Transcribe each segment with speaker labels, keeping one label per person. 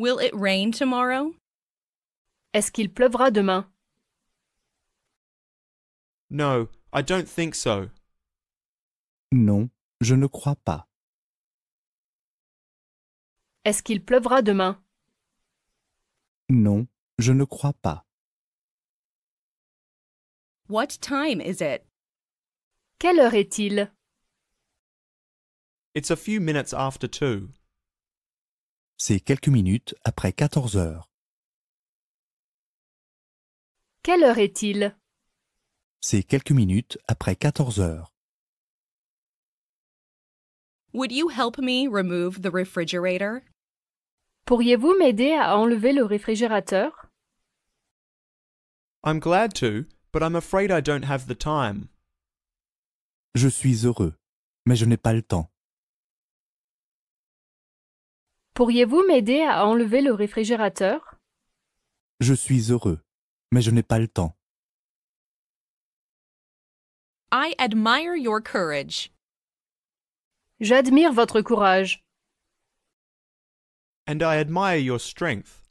Speaker 1: Will it rain tomorrow? Est-ce qu'il pleuvra demain?
Speaker 2: No, I don't think so.
Speaker 3: Non, je ne crois pas.
Speaker 1: Est-ce qu'il pleuvra demain?
Speaker 3: Non, je ne crois pas.
Speaker 1: What time is it? Quelle heure est-il?
Speaker 3: It's
Speaker 2: a few minutes after two.
Speaker 3: C'est quelques minutes après 14 heures.
Speaker 1: Quelle heure est-il
Speaker 3: C'est quelques minutes après 14 heures.
Speaker 1: Would you help me remove the refrigerator? Pourriez-vous m'aider à enlever le réfrigérateur?
Speaker 2: I'm glad to, but I'm afraid I don't have the time.
Speaker 3: Je suis heureux, mais je n'ai pas le temps.
Speaker 1: Pourriez-vous m'aider à enlever le réfrigérateur
Speaker 3: Je suis heureux, mais je n'ai pas le temps.
Speaker 1: I admire your courage. J'admire votre courage.
Speaker 2: And I admire
Speaker 3: your strength.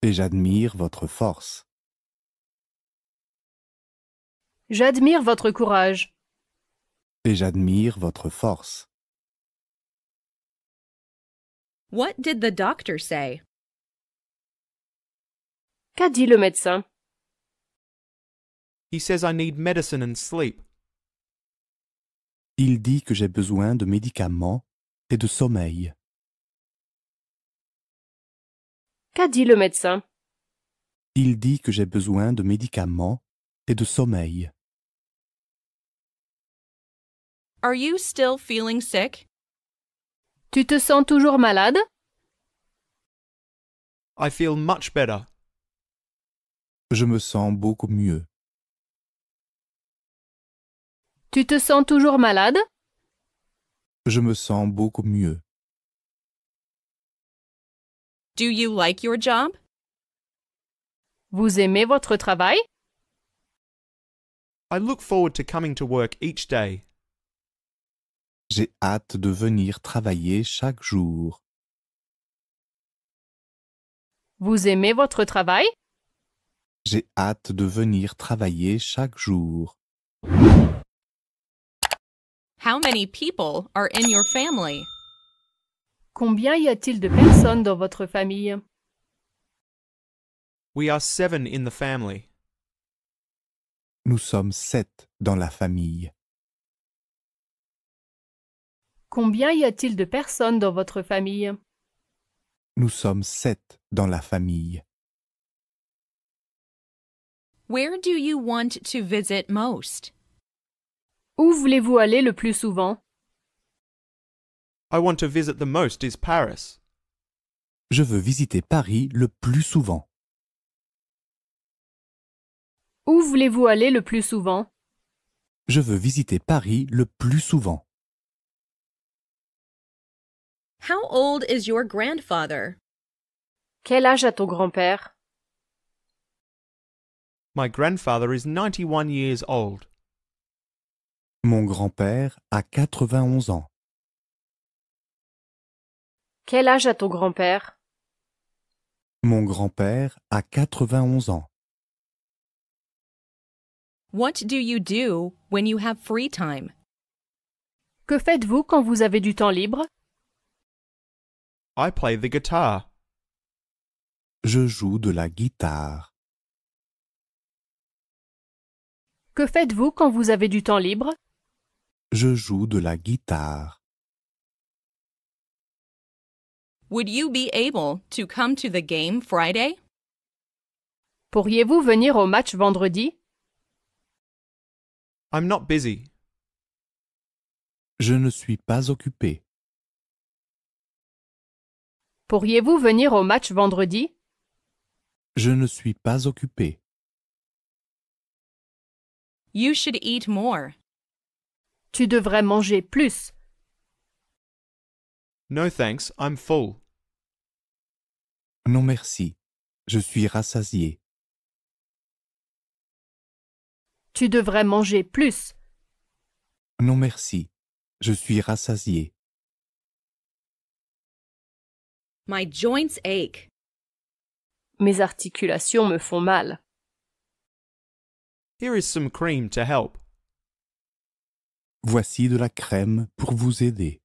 Speaker 3: Et j'admire votre force.
Speaker 1: J'admire votre courage.
Speaker 3: Et j'admire votre force.
Speaker 1: What did the doctor say? Qu'a dit le médecin?
Speaker 2: He says I need medicine and sleep.
Speaker 3: Il dit que j'ai besoin de médicaments et de sommeil.
Speaker 1: Qu'a dit le médecin?
Speaker 3: Il dit que j'ai besoin de médicaments et de sommeil.
Speaker 1: Are you still feeling sick? Tu te sens toujours malade?
Speaker 3: I
Speaker 2: feel much better.
Speaker 3: Je me sens beaucoup mieux.
Speaker 1: Tu te sens toujours malade?
Speaker 3: Je me sens beaucoup mieux.
Speaker 1: Do you like your job? Vous aimez votre travail?
Speaker 2: I look forward to coming to work each day.
Speaker 3: J'ai hâte de venir travailler chaque jour.
Speaker 1: Vous aimez votre travail?
Speaker 3: J'ai hâte de venir travailler chaque jour.
Speaker 1: How many people are in your family? Combien y a-t-il de personnes dans votre famille?
Speaker 2: We are seven in the family.
Speaker 3: Nous sommes sept dans la famille.
Speaker 1: Combien y a-t-il de personnes dans votre famille
Speaker 3: Nous sommes sept dans la famille.
Speaker 1: Where do you want to visit most? Où voulez-vous aller le plus souvent
Speaker 2: I want to visit the most is Paris.
Speaker 3: Je veux visiter Paris le plus souvent.
Speaker 1: Où voulez-vous aller le plus souvent
Speaker 3: Je veux visiter Paris le plus souvent.
Speaker 1: How old is your grandfather? Quel âge a ton grand-père?
Speaker 2: My grandfather is 91 years old.
Speaker 3: Mon grand-père a 91 ans.
Speaker 1: Quel âge a ton grand-père?
Speaker 3: Mon grand-père a 91 ans.
Speaker 1: What do you do when you have free time? Que faites-vous quand vous avez du temps libre?
Speaker 3: play the guitar. Je joue de la guitare.
Speaker 1: Que faites-vous quand vous avez du temps libre
Speaker 3: Je joue de la guitare.
Speaker 1: Would you be able to come to the game Friday? Pourriez-vous venir au match vendredi
Speaker 3: I'm not busy. Je ne suis pas occupé.
Speaker 1: Pourriez-vous venir au match vendredi
Speaker 3: Je ne suis pas occupé.
Speaker 1: You should eat more. Tu devrais manger plus.
Speaker 2: No thanks, I'm full.
Speaker 3: Non merci, je suis rassasié.
Speaker 1: Tu devrais manger plus.
Speaker 3: Non merci, je suis rassasié.
Speaker 1: My joints ache. Mes articulations me font mal.
Speaker 2: Here is some cream to help.
Speaker 3: Voici de la crème pour vous aider.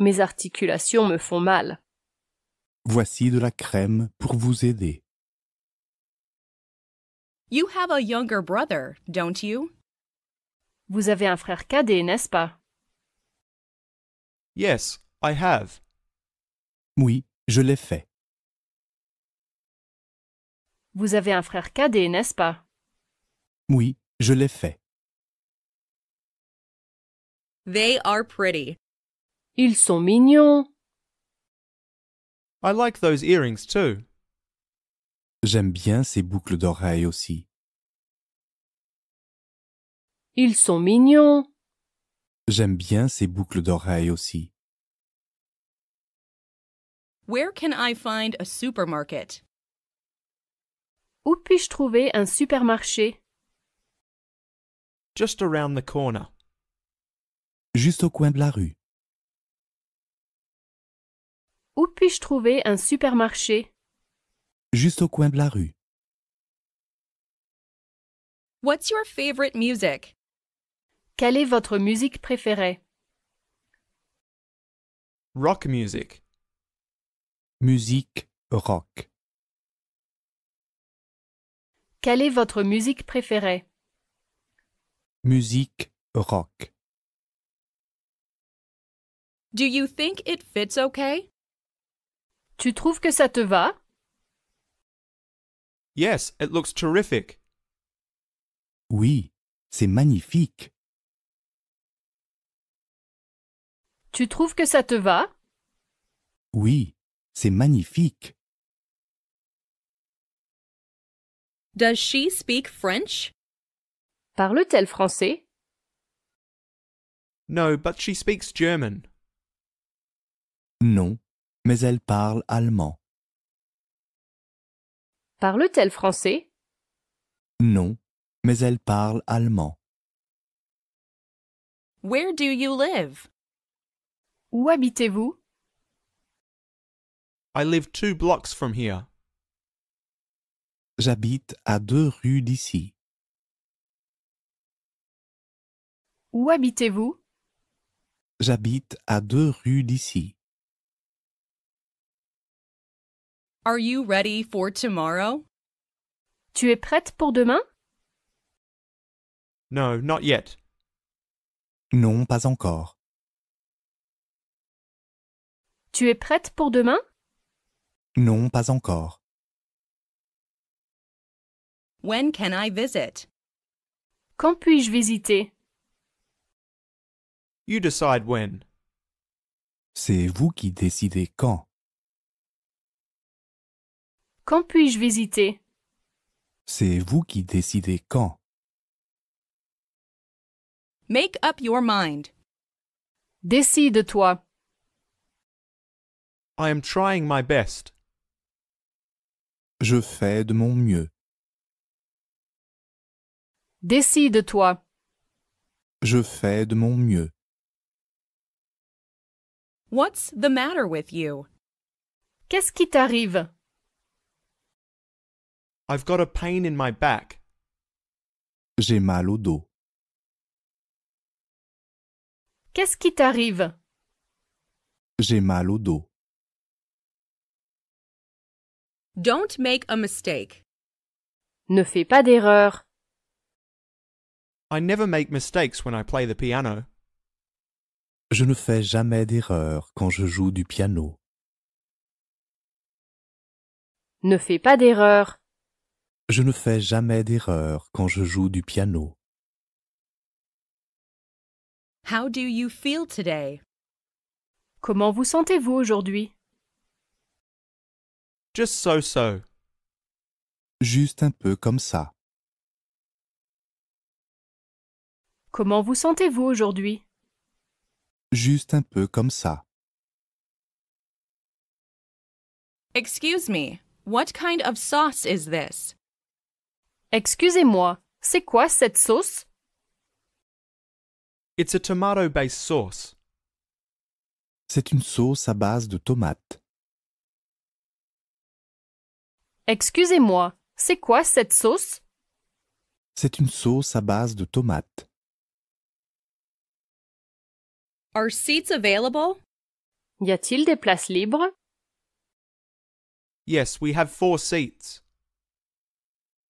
Speaker 1: Mes articulations me font mal.
Speaker 3: Voici de la crème pour vous aider.
Speaker 1: You have a younger brother, don't you? Vous avez un frère cadet, n'est-ce pas?
Speaker 3: Yes, I have. Oui, je l'ai fait.
Speaker 1: Vous avez un frère cadet, n'est-ce pas
Speaker 3: Oui, je l'ai fait.
Speaker 1: They are pretty. Ils sont mignons.
Speaker 2: I like those earrings too.
Speaker 3: J'aime bien ces boucles d'oreilles aussi.
Speaker 1: Ils sont mignons.
Speaker 3: J'aime bien ces boucles d'oreilles aussi.
Speaker 1: Where can I find a supermarket? Où puis-je trouver un supermarché? Just around the
Speaker 3: corner. Juste au coin de la rue.
Speaker 1: Où puis-je trouver un supermarché?
Speaker 3: Juste au coin de la rue.
Speaker 1: What's your favorite music? Quelle est votre musique préférée?
Speaker 2: Rock music.
Speaker 3: Musique rock.
Speaker 1: Quelle est votre musique préférée
Speaker 3: Musique rock.
Speaker 1: Do you think it fits okay? Tu trouves que ça te va
Speaker 2: Yes, it looks terrific.
Speaker 3: Oui, c'est
Speaker 2: magnifique.
Speaker 1: Tu trouves que ça te va
Speaker 3: Oui, c'est magnifique.
Speaker 1: Does she speak French? Parle-t-elle français?
Speaker 2: No, but she speaks German.
Speaker 3: Non, mais elle parle allemand.
Speaker 1: Parle-t-elle français?
Speaker 3: Non, mais elle parle allemand.
Speaker 1: Where do you live? Où habitez-vous?
Speaker 2: I live two blocks from here.
Speaker 3: J'habite à deux rues d'ici.
Speaker 1: Où habitez-vous
Speaker 3: J'habite à deux rues d'ici.
Speaker 1: Are you ready for tomorrow? Tu es prête pour demain
Speaker 2: No, not yet.
Speaker 3: Non, pas encore.
Speaker 1: Tu es prête pour demain
Speaker 3: non, pas encore.
Speaker 1: When can I visit? Quand puis-je visiter?
Speaker 2: You decide when.
Speaker 3: C'est vous qui décidez quand.
Speaker 1: Quand puis-je visiter?
Speaker 3: C'est vous qui décidez quand.
Speaker 1: Make up your mind. Décide-toi. I am trying my best.
Speaker 3: Je fais de mon mieux.
Speaker 1: Décide-toi.
Speaker 3: Je fais de mon mieux.
Speaker 1: What's the matter with you? Qu'est-ce qui t'arrive?
Speaker 3: I've
Speaker 2: got a pain in my back.
Speaker 3: J'ai mal au dos.
Speaker 1: Qu'est-ce qui t'arrive?
Speaker 3: J'ai mal au dos.
Speaker 1: Don't make a mistake. Ne fais pas d'erreur. I never
Speaker 2: make mistakes when I play the piano.
Speaker 3: Je ne fais jamais d'erreur quand je joue du piano.
Speaker 1: Ne fais pas d'erreur.
Speaker 3: Je ne fais jamais d'erreur quand je joue du piano.
Speaker 1: How do you feel today? Comment vous sentez-vous aujourd'hui?
Speaker 2: Just so-so.
Speaker 3: Juste un peu comme ça.
Speaker 1: Comment vous sentez-vous aujourd'hui
Speaker 3: Juste un peu comme ça.
Speaker 1: Excuse me, what kind of sauce is this? Excusez-moi, c'est quoi cette sauce?
Speaker 2: It's a tomato-based sauce.
Speaker 3: C'est une sauce à base de tomates.
Speaker 1: Excusez-moi, c'est quoi cette sauce
Speaker 3: C'est une sauce à base de tomates.
Speaker 1: Are seats available? Y a-t-il des places libres Yes,
Speaker 2: we have four seats.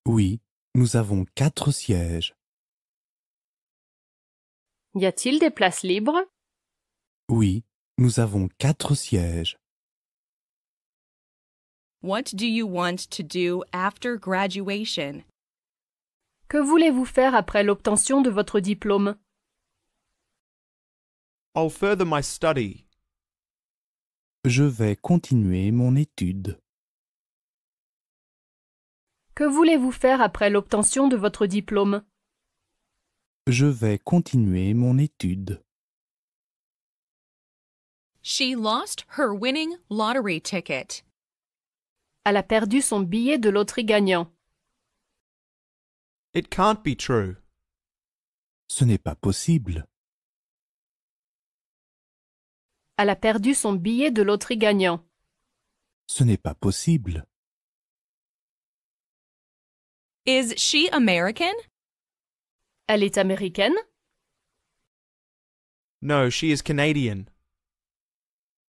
Speaker 3: Oui, nous avons quatre sièges.
Speaker 1: Y a-t-il des places libres
Speaker 3: Oui, nous avons quatre sièges.
Speaker 1: What do you want to do after graduation? Que voulez-vous faire après l'obtention de votre diplôme?
Speaker 2: I'll further my study.
Speaker 3: Je vais continuer mon étude.
Speaker 1: Que voulez-vous faire après l'obtention de votre diplôme?
Speaker 3: Je vais continuer mon étude.
Speaker 1: She lost her winning lottery ticket. Elle a perdu son billet de loterie gagnant.
Speaker 3: It can't be true. Ce n'est pas
Speaker 2: possible.
Speaker 1: Elle a perdu son billet de loterie gagnant.
Speaker 3: Ce n'est pas possible.
Speaker 1: Is she American? Elle est américaine?
Speaker 2: No, she is Canadian.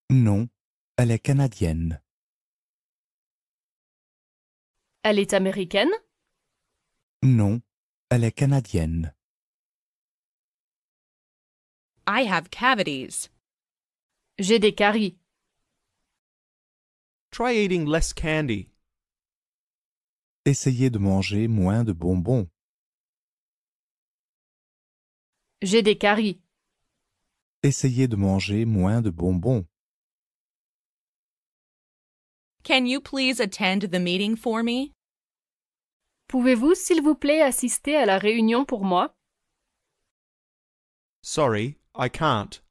Speaker 3: Non, elle est canadienne.
Speaker 1: Elle est américaine
Speaker 3: Non, elle est canadienne.
Speaker 1: I have cavities. J'ai des caries.
Speaker 2: Try eating less candy.
Speaker 3: Essayez de manger moins de bonbons.
Speaker 1: J'ai des caries.
Speaker 3: Essayez de manger moins de bonbons.
Speaker 1: Can you please attend the meeting for me? Pouvez-vous s'il vous plaît assister à la réunion pour moi?
Speaker 3: Sorry, I can't.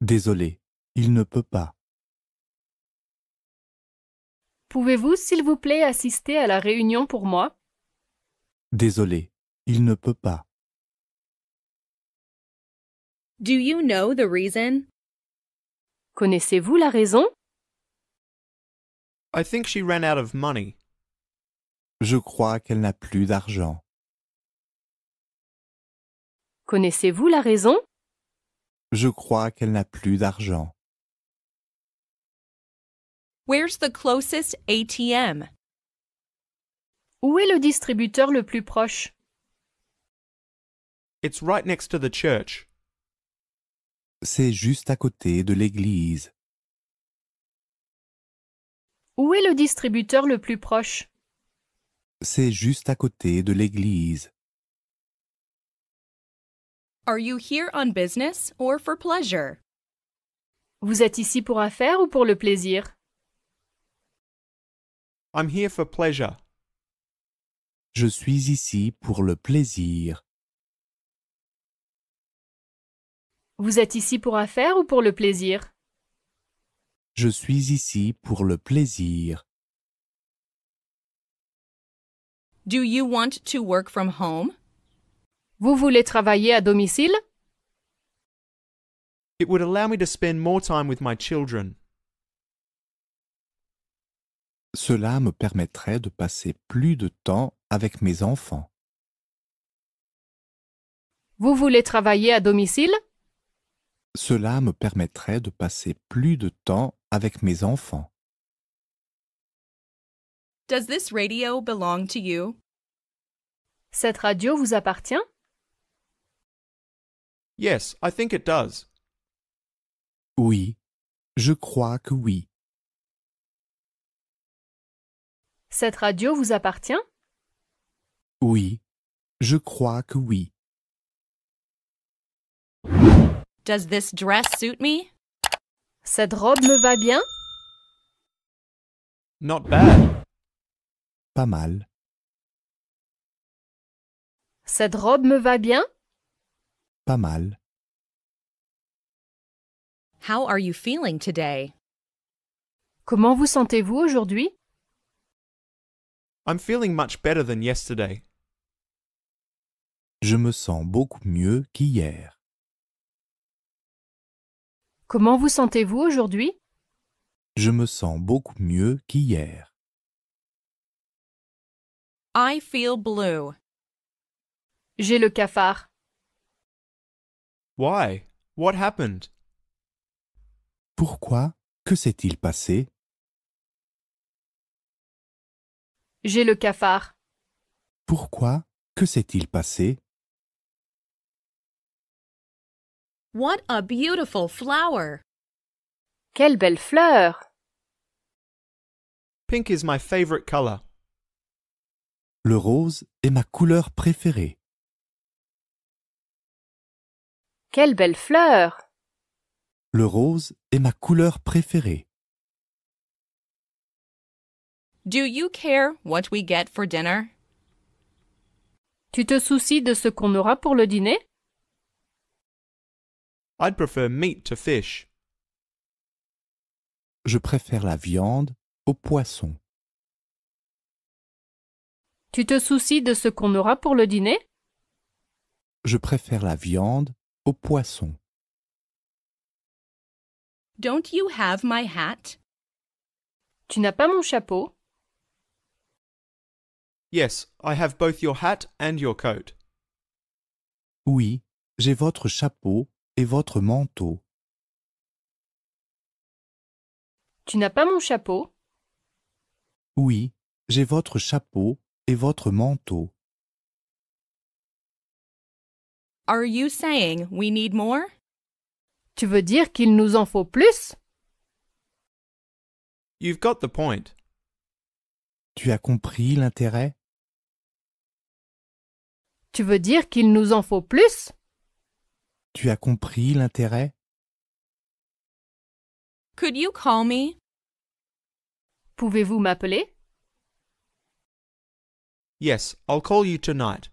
Speaker 3: Désolé, il ne peut pas.
Speaker 1: Pouvez-vous s'il vous plaît assister à la réunion pour moi?
Speaker 3: Désolé, il ne peut pas.
Speaker 1: Do you know the reason? Connaissez-vous la raison? I think
Speaker 2: she ran out of money.
Speaker 3: Je crois qu'elle n'a plus d'argent.
Speaker 1: Connaissez-vous la raison
Speaker 3: Je crois qu'elle n'a plus d'argent.
Speaker 1: Where's the closest ATM? Où est le distributeur le plus proche It's
Speaker 2: right next to the church.
Speaker 3: C'est juste à côté de l'église.
Speaker 1: Où est le distributeur le plus proche
Speaker 3: C'est juste à côté de l'église.
Speaker 1: Are you here on business or for pleasure? Vous êtes ici pour affaires ou pour le plaisir?
Speaker 2: I'm here for pleasure.
Speaker 3: Je suis ici pour le plaisir.
Speaker 1: Vous êtes ici pour affaires ou pour le plaisir?
Speaker 3: Je suis ici pour le plaisir.
Speaker 1: Do you want to work from home? Vous voulez travailler à domicile? It would
Speaker 2: allow me to spend more time with my children.
Speaker 3: Cela me permettrait de passer plus de temps avec mes enfants.
Speaker 1: Vous voulez travailler à domicile?
Speaker 3: Cela me permettrait de passer plus de temps avec mes enfants.
Speaker 1: Does this radio belong to you? Cette radio vous appartient?
Speaker 2: Yes, I think it
Speaker 3: does. Oui, je crois que oui.
Speaker 1: Cette radio vous appartient?
Speaker 3: Oui, je crois que oui.
Speaker 1: Does this dress suit me? Cette robe me va bien
Speaker 3: Not bad. Pas mal.
Speaker 1: Cette robe me va bien Pas mal. How are you feeling today? Comment vous sentez-vous aujourd'hui
Speaker 2: I'm feeling much better than yesterday.
Speaker 3: Je me sens beaucoup mieux qu'hier.
Speaker 1: Comment vous sentez-vous aujourd'hui
Speaker 3: Je me sens beaucoup mieux qu'hier.
Speaker 1: I feel blue. J'ai le cafard.
Speaker 2: Why? What happened?
Speaker 3: Pourquoi? Que s'est-il passé?
Speaker 1: J'ai le cafard.
Speaker 3: Pourquoi? Que s'est-il passé?
Speaker 1: What a beautiful flower! Quelle belle fleur! Pink
Speaker 2: is my favorite color.
Speaker 3: Le rose est ma couleur préférée.
Speaker 1: Quelle belle fleur!
Speaker 3: Le rose est ma couleur préférée.
Speaker 1: Do you care what we get for dinner? Tu te soucies de ce qu'on aura pour le dîner?
Speaker 2: prefer meat to fish.
Speaker 3: Je préfère la viande au poisson.
Speaker 1: Tu te soucies de ce qu'on aura pour le dîner
Speaker 3: Je préfère la viande au poisson.
Speaker 1: Don't you have my hat Tu n'as pas mon chapeau
Speaker 2: Yes, I have both your hat and your coat.
Speaker 3: Oui, j'ai votre chapeau et votre manteau
Speaker 1: Tu n'as pas mon chapeau
Speaker 3: Oui, j'ai votre chapeau et votre manteau.
Speaker 1: Are you saying we need more? Tu veux dire qu'il nous en faut plus? You've got the point.
Speaker 3: Tu as compris l'intérêt?
Speaker 1: Tu veux dire qu'il nous en faut plus?
Speaker 3: Tu as compris l'intérêt
Speaker 1: Could you call me? Pouvez-vous m'appeler?
Speaker 2: Yes, I'll call you tonight.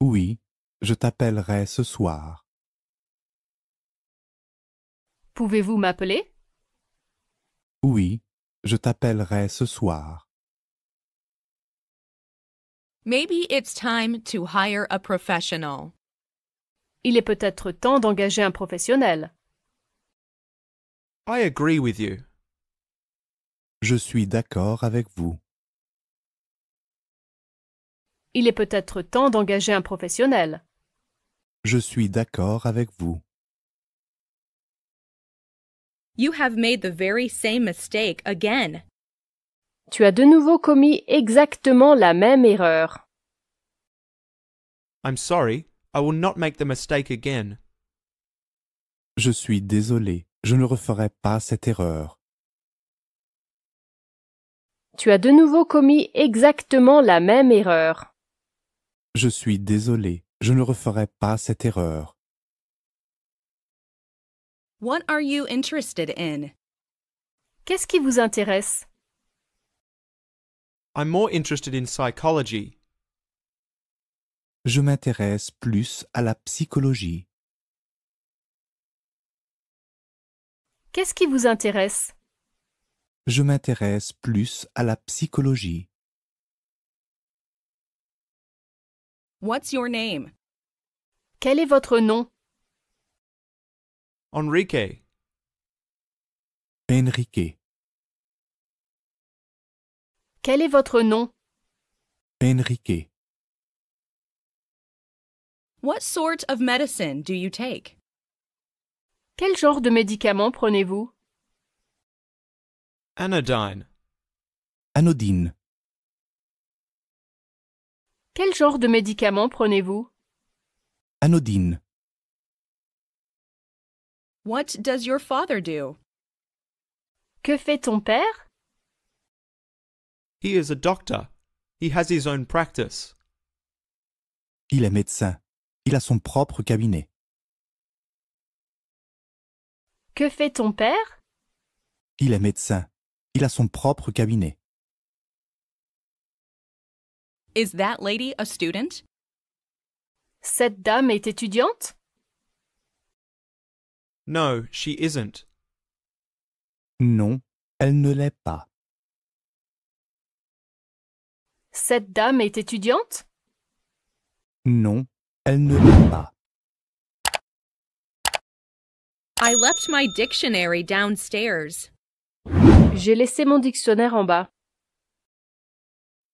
Speaker 3: Oui, je t'appellerai ce soir.
Speaker 1: Pouvez-vous m'appeler?
Speaker 3: Oui, je t'appellerai ce soir.
Speaker 1: Maybe it's time to hire a professional. Il est peut-être temps d'engager un professionnel.
Speaker 3: I agree with you. Je suis d'accord avec vous.
Speaker 1: Il est peut-être temps d'engager un professionnel.
Speaker 3: Je suis d'accord avec vous.
Speaker 1: You have made the very same mistake again. Tu as de nouveau commis exactement la même erreur.
Speaker 2: I'm sorry, I will not make the mistake again.
Speaker 3: Je suis désolé, je ne referai pas cette erreur.
Speaker 1: Tu as de nouveau commis exactement la même erreur.
Speaker 3: Je suis désolé, je ne referai pas cette erreur.
Speaker 1: What are you interested in? Qu'est-ce qui vous intéresse?
Speaker 3: I'm
Speaker 2: more interested in psychology
Speaker 3: je m'intéresse plus à la psychologie.
Speaker 1: Qu'est-ce qui vous intéresse
Speaker 3: Je m'intéresse plus à la psychologie.
Speaker 1: What's your name Quel est votre nom
Speaker 2: Enrique.
Speaker 3: Enrique.
Speaker 1: Quel est votre nom
Speaker 3: Enrique.
Speaker 1: What sort of medicine do you take? Quel genre de médicament prenez-vous?
Speaker 2: Anodyne.
Speaker 3: Anodine.
Speaker 1: Quel genre de médicament prenez-vous? Anodine. What does your father do? Que fait ton père?
Speaker 2: He is a doctor. He has his own practice.
Speaker 3: Il est médecin. Il a son propre cabinet.
Speaker 1: Que fait ton père
Speaker 3: Il est médecin. Il a son propre cabinet.
Speaker 1: Is that lady a student? Cette dame est étudiante
Speaker 2: No, she isn't.
Speaker 3: Non, elle ne l'est pas.
Speaker 1: Cette dame est étudiante
Speaker 3: Non, elle ne l'est pas.
Speaker 1: I left my dictionary downstairs. J'ai laissé mon dictionnaire en bas.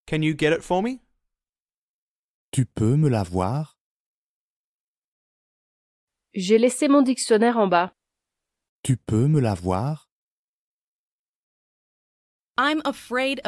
Speaker 2: Can you get it for me?
Speaker 3: Tu peux me la voir?
Speaker 1: J'ai laissé mon dictionnaire en bas.
Speaker 3: Tu peux me la voir?
Speaker 1: I'm afraid of